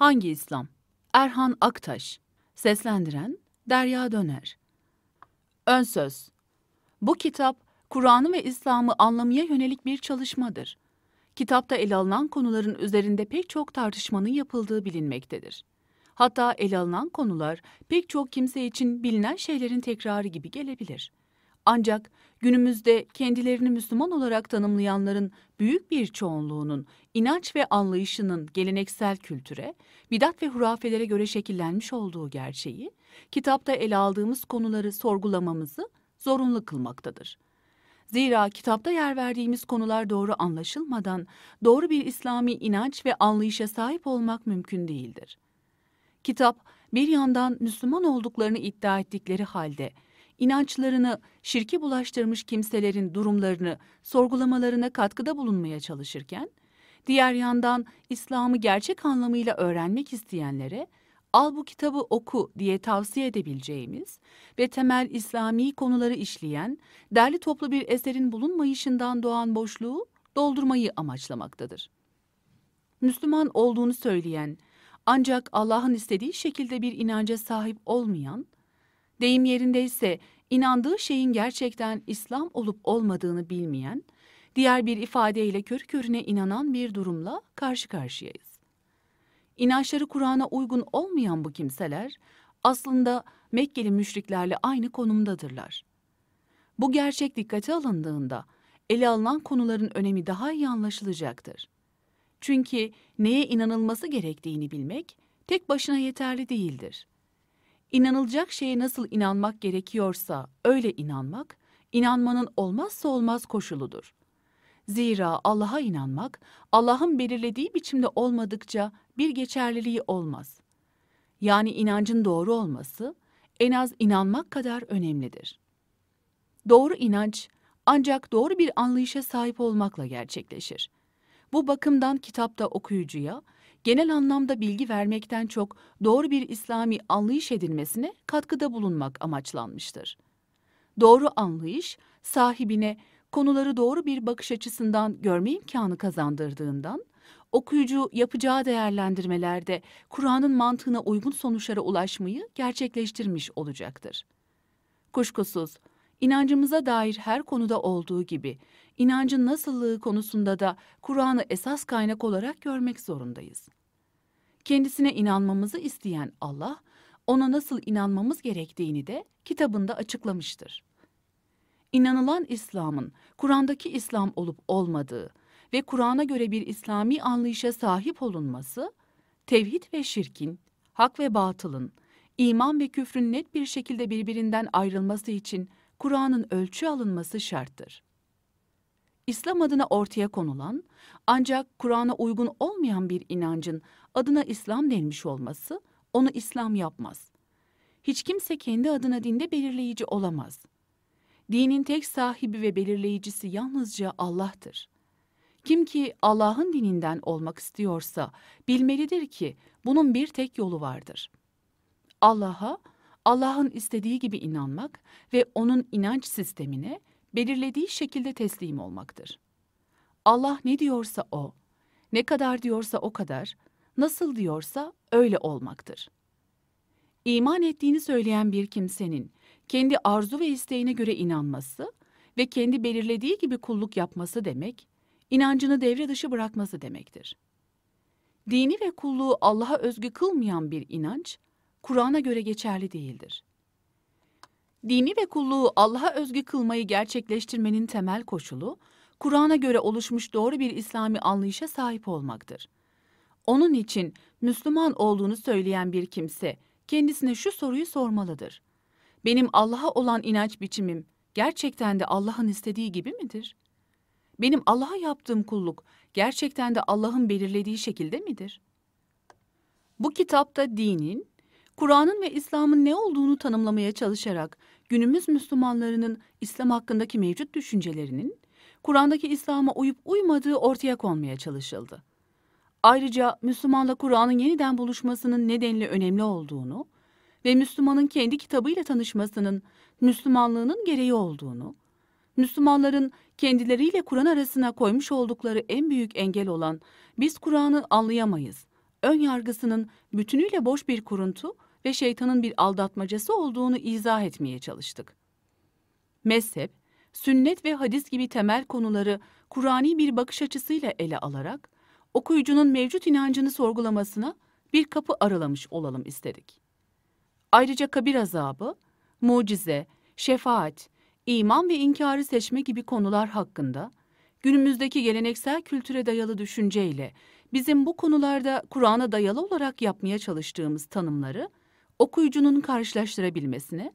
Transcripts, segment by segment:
Hangi İslam? Erhan Aktaş. Seslendiren Derya Döner. Ön söz. Bu kitap Kur'an'ı ve İslam'ı anlamaya yönelik bir çalışmadır. Kitapta ele alınan konuların üzerinde pek çok tartışmanın yapıldığı bilinmektedir. Hatta ele alınan konular pek çok kimse için bilinen şeylerin tekrarı gibi gelebilir. Ancak Günümüzde kendilerini Müslüman olarak tanımlayanların büyük bir çoğunluğunun inanç ve anlayışının geleneksel kültüre, bidat ve hurafelere göre şekillenmiş olduğu gerçeği, kitapta ele aldığımız konuları sorgulamamızı zorunlu kılmaktadır. Zira kitapta yer verdiğimiz konular doğru anlaşılmadan doğru bir İslami inanç ve anlayışa sahip olmak mümkün değildir. Kitap bir yandan Müslüman olduklarını iddia ettikleri halde inançlarını şirki bulaştırmış kimselerin durumlarını sorgulamalarına katkıda bulunmaya çalışırken, diğer yandan İslam'ı gerçek anlamıyla öğrenmek isteyenlere al bu kitabı oku diye tavsiye edebileceğimiz ve temel İslami konuları işleyen derli toplu bir eserin bulunmayışından doğan boşluğu doldurmayı amaçlamaktadır. Müslüman olduğunu söyleyen ancak Allah'ın istediği şekilde bir inanca sahip olmayan Deyim yerindeyse inandığı şeyin gerçekten İslam olup olmadığını bilmeyen, diğer bir ifadeyle körü körüne inanan bir durumla karşı karşıyayız. İnançları Kur'an'a uygun olmayan bu kimseler aslında Mekkeli müşriklerle aynı konumdadırlar. Bu gerçek dikkate alındığında ele alınan konuların önemi daha iyi anlaşılacaktır. Çünkü neye inanılması gerektiğini bilmek tek başına yeterli değildir. İnanılacak şeye nasıl inanmak gerekiyorsa öyle inanmak, inanmanın olmazsa olmaz koşuludur. Zira Allah'a inanmak, Allah'ın belirlediği biçimde olmadıkça bir geçerliliği olmaz. Yani inancın doğru olması en az inanmak kadar önemlidir. Doğru inanç ancak doğru bir anlayışa sahip olmakla gerçekleşir. Bu bakımdan kitapta okuyucuya genel anlamda bilgi vermekten çok doğru bir İslami anlayış edilmesine katkıda bulunmak amaçlanmıştır. Doğru anlayış sahibine konuları doğru bir bakış açısından görme imkanı kazandırdığından okuyucu yapacağı değerlendirmelerde Kur'an'ın mantığına uygun sonuçlara ulaşmayı gerçekleştirmiş olacaktır. Kuşkusuz, inancımıza dair her konuda olduğu gibi inancın nasıllığı konusunda da Kur'an'ı esas kaynak olarak görmek zorundayız. Kendisine inanmamızı isteyen Allah, ona nasıl inanmamız gerektiğini de kitabında açıklamıştır. İnanılan İslam'ın Kur'an'daki İslam olup olmadığı ve Kur'an'a göre bir İslami anlayışa sahip olunması, tevhid ve şirkin, hak ve batılın, iman ve küfrün net bir şekilde birbirinden ayrılması için Kur'an'ın ölçü alınması şarttır. İslam adına ortaya konulan ancak Kur'an'a uygun olmayan bir inancın adına İslam denmiş olması onu İslam yapmaz. Hiç kimse kendi adına dinde belirleyici olamaz. Dinin tek sahibi ve belirleyicisi yalnızca Allah'tır. Kim ki Allah'ın dininden olmak istiyorsa bilmelidir ki bunun bir tek yolu vardır. Allah'a, Allah'ın istediği gibi inanmak ve onun inanç sistemine belirlediği şekilde teslim olmaktır. Allah ne diyorsa o, ne kadar diyorsa o kadar, nasıl diyorsa öyle olmaktır. İman ettiğini söyleyen bir kimsenin kendi arzu ve isteğine göre inanması ve kendi belirlediği gibi kulluk yapması demek, inancını devre dışı bırakması demektir. Dini ve kulluğu Allah'a özgü kılmayan bir inanç, Kur'an'a göre geçerli değildir. Dini ve kulluğu Allah'a özgü kılmayı gerçekleştirmenin temel koşulu, Kur'an'a göre oluşmuş doğru bir İslami anlayışa sahip olmaktır. Onun için Müslüman olduğunu söyleyen bir kimse kendisine şu soruyu sormalıdır. Benim Allah'a olan inanç biçimim gerçekten de Allah'ın istediği gibi midir? Benim Allah'a yaptığım kulluk gerçekten de Allah'ın belirlediği şekilde midir? Bu kitapta dinin Kur'an'ın ve İslam'ın ne olduğunu tanımlamaya çalışarak günümüz Müslümanlarının İslam hakkındaki mevcut düşüncelerinin Kur'an'daki İslam'a uyup uymadığı ortaya konmaya çalışıldı. Ayrıca Müslümanla Kur'an'ın yeniden buluşmasının nedenli önemli olduğunu ve Müslümanın kendi kitabıyla tanışmasının Müslümanlığının gereği olduğunu, Müslümanların kendileriyle Kur'an arasına koymuş oldukları en büyük engel olan biz Kur'an'ı anlayamayız, ön yargısının bütünüyle boş bir kuruntu ve şeytanın bir aldatmacası olduğunu izah etmeye çalıştık. Mezhep, sünnet ve hadis gibi temel konuları Kur'ani bir bakış açısıyla ele alarak okuyucunun mevcut inancını sorgulamasına bir kapı aralamış olalım istedik. Ayrıca kabir azabı, mucize, şefaat, iman ve inkarı seçme gibi konular hakkında günümüzdeki geleneksel kültüre dayalı düşünceyle bizim bu konularda Kur'an'a dayalı olarak yapmaya çalıştığımız tanımları okuyucunun karşılaştırabilmesini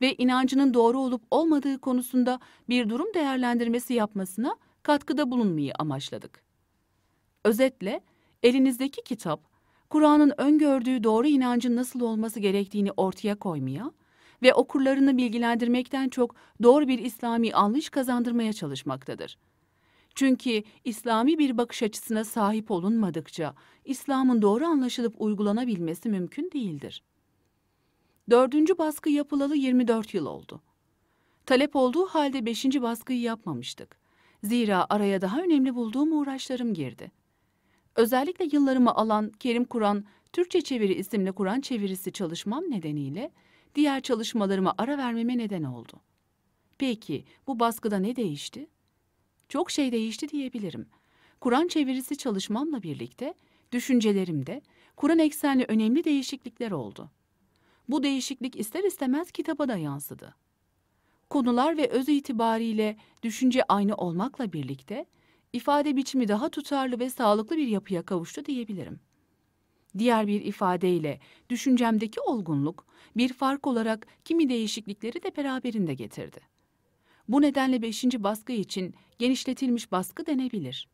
ve inancının doğru olup olmadığı konusunda bir durum değerlendirmesi yapmasına katkıda bulunmayı amaçladık. Özetle elinizdeki kitap Kur'an'ın öngördüğü doğru inancın nasıl olması gerektiğini ortaya koymaya ve okurlarını bilgilendirmekten çok doğru bir İslami anlayış kazandırmaya çalışmaktadır. Çünkü İslami bir bakış açısına sahip olunmadıkça İslam'ın doğru anlaşılıp uygulanabilmesi mümkün değildir. Dördüncü baskı yapılalı 24 yıl oldu. Talep olduğu halde beşinci baskıyı yapmamıştık. Zira araya daha önemli bulduğum uğraşlarım girdi. Özellikle yıllarımı alan Kerim Kur'an Türkçe Çeviri isimli Kur'an çevirisi çalışmam nedeniyle diğer çalışmalarıma ara vermeme neden oldu. Peki bu baskıda ne değişti? Çok şey değişti diyebilirim. Kur'an çevirisi çalışmamla birlikte düşüncelerimde Kur'an eksenli önemli değişiklikler oldu. Bu değişiklik ister istemez kitaba da yansıdı. Konular ve öz itibariyle düşünce aynı olmakla birlikte ifade biçimi daha tutarlı ve sağlıklı bir yapıya kavuştu diyebilirim. Diğer bir ifadeyle düşüncemdeki olgunluk bir fark olarak kimi değişiklikleri de beraberinde getirdi. Bu nedenle beşinci baskı için genişletilmiş baskı denebilir.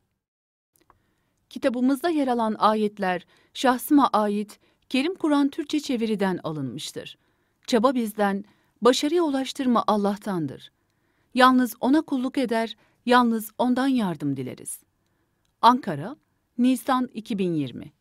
Kitabımızda yer alan ayetler şahsıma ait Kerim Kur'an Türkçe çeviriden alınmıştır. Çaba bizden, başarıya ulaştırma Allah'tandır. Yalnız O'na kulluk eder, yalnız O'ndan yardım dileriz. Ankara, Nisan 2020